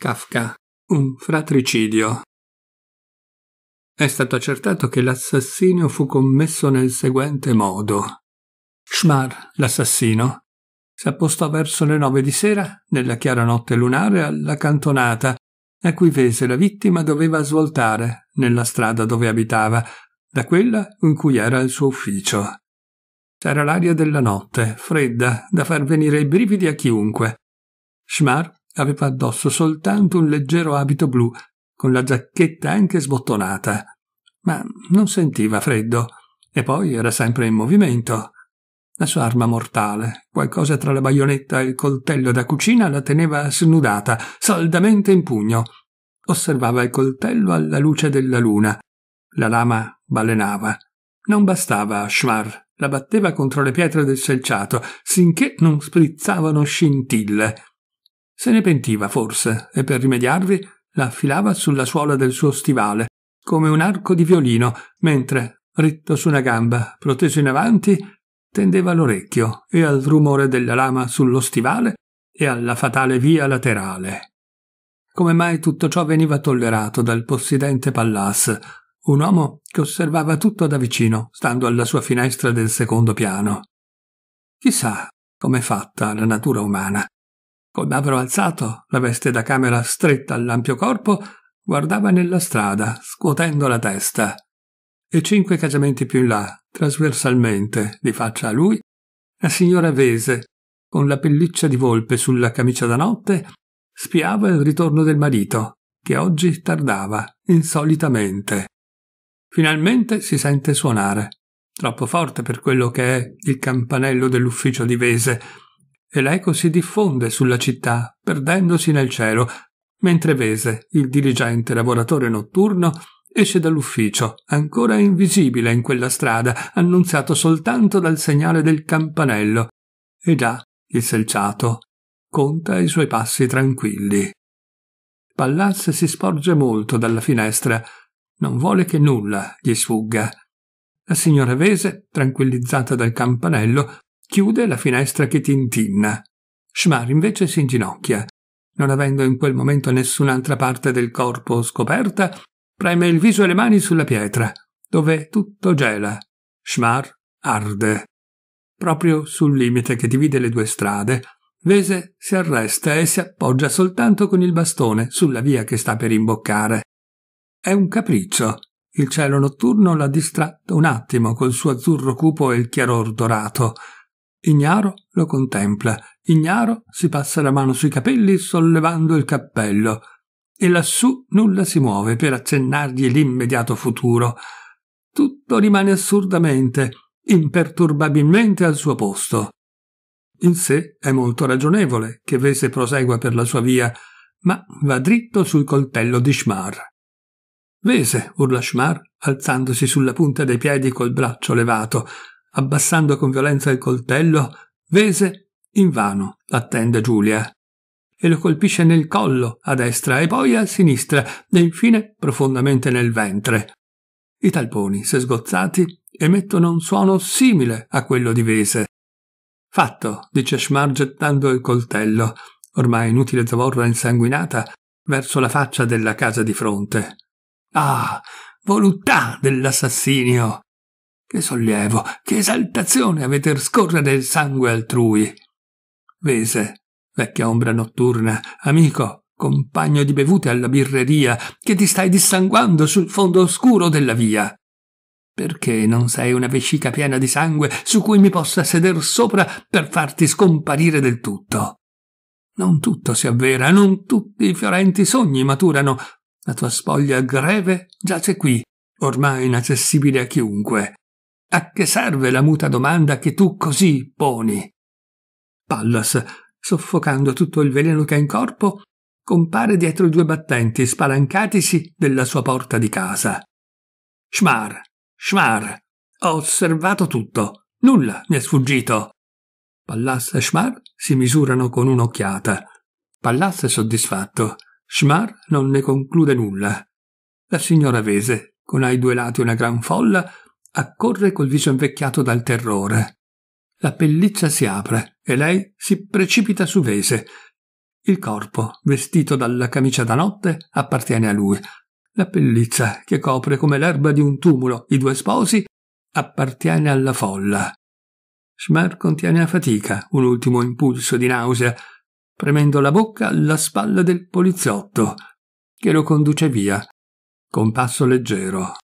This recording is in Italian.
Kafka. Un fratricidio. È stato accertato che l'assassinio fu commesso nel seguente modo. Schmar, l'assassino, si appostò verso le nove di sera, nella chiara notte lunare, alla cantonata, a cui vese la vittima doveva svoltare, nella strada dove abitava, da quella in cui era il suo ufficio. C'era l'aria della notte, fredda, da far venire i brividi a chiunque. Schmar aveva addosso soltanto un leggero abito blu, con la giacchetta anche sbottonata, ma non sentiva freddo e poi era sempre in movimento. La sua arma mortale, qualcosa tra la baionetta e il coltello da cucina, la teneva snudata, saldamente in pugno. Osservava il coltello alla luce della luna. La lama balenava. Non bastava a Schmar, la batteva contro le pietre del selciato, sinché non sprizzavano scintille. Se ne pentiva forse, e per rimediarvi la affilava sulla suola del suo stivale, come un arco di violino, mentre, ritto su una gamba, proteso in avanti, tendeva l'orecchio e al rumore della lama sullo stivale e alla fatale via laterale. Come mai tutto ciò veniva tollerato dal possidente Pallas, un uomo che osservava tutto da vicino, stando alla sua finestra del secondo piano. Chissà com'è fatta la natura umana col bavero alzato, la veste da camera stretta all'ampio corpo, guardava nella strada, scuotendo la testa. E cinque casamenti più in là, trasversalmente, di faccia a lui, la signora Vese, con la pelliccia di volpe sulla camicia da notte, spiava il ritorno del marito, che oggi tardava, insolitamente. Finalmente si sente suonare, troppo forte per quello che è il campanello dell'ufficio di Vese, e l'eco si diffonde sulla città, perdendosi nel cielo, mentre Vese, il diligente lavoratore notturno, esce dall'ufficio, ancora invisibile in quella strada, annunziato soltanto dal segnale del campanello. E già il selciato conta i suoi passi tranquilli. Pallas si sporge molto dalla finestra, non vuole che nulla gli sfugga. La signora Vese, tranquillizzata dal campanello, chiude la finestra che tintinna. Schmar invece si inginocchia. Non avendo in quel momento nessun'altra parte del corpo scoperta, preme il viso e le mani sulla pietra, dove tutto gela. Schmar arde. Proprio sul limite che divide le due strade, Vese si arresta e si appoggia soltanto con il bastone sulla via che sta per imboccare. È un capriccio. Il cielo notturno l'ha distratto un attimo col suo azzurro cupo e il chiaror dorato. Ignaro lo contempla. Ignaro si passa la mano sui capelli sollevando il cappello. E lassù nulla si muove per accennargli l'immediato futuro. Tutto rimane assurdamente, imperturbabilmente al suo posto. In sé è molto ragionevole che Vese prosegua per la sua via, ma va dritto sul coltello di Schmar. Vese, urla Schmar, alzandosi sulla punta dei piedi col braccio levato, abbassando con violenza il coltello, vese invano l'attende Giulia e lo colpisce nel collo a destra e poi a sinistra e infine profondamente nel ventre. I talponi, se sgozzati, emettono un suono simile a quello di Vese. Fatto, dice Schmar gettando il coltello, ormai inutile zavorra insanguinata, verso la faccia della casa di fronte. Ah, voluttà dell'assassinio! Che sollievo, che esaltazione a veder scorrere il sangue altrui! Vese, vecchia ombra notturna, amico, compagno di bevute alla birreria, che ti stai dissanguando sul fondo oscuro della via. Perché non sei una vescica piena di sangue su cui mi possa seder sopra per farti scomparire del tutto? Non tutto si avvera, non tutti i fiorenti sogni maturano. La tua spoglia greve giace qui, ormai inaccessibile a chiunque. A che serve la muta domanda che tu così poni? Pallas, soffocando tutto il veleno che ha in corpo, compare dietro i due battenti, spalancatisi della sua porta di casa. Schmar, Schmar, ho osservato tutto, nulla mi è sfuggito. Pallas e Schmar si misurano con un'occhiata. Pallas è soddisfatto, Schmar non ne conclude nulla. La signora Vese, con ai due lati una gran folla, accorre col viso invecchiato dal terrore. La pelliccia si apre e lei si precipita su Vese. Il corpo, vestito dalla camicia da notte, appartiene a lui. La pelliccia, che copre come l'erba di un tumulo i due sposi, appartiene alla folla. Schmer contiene a fatica un ultimo impulso di nausea, premendo la bocca alla spalla del poliziotto, che lo conduce via, con passo leggero.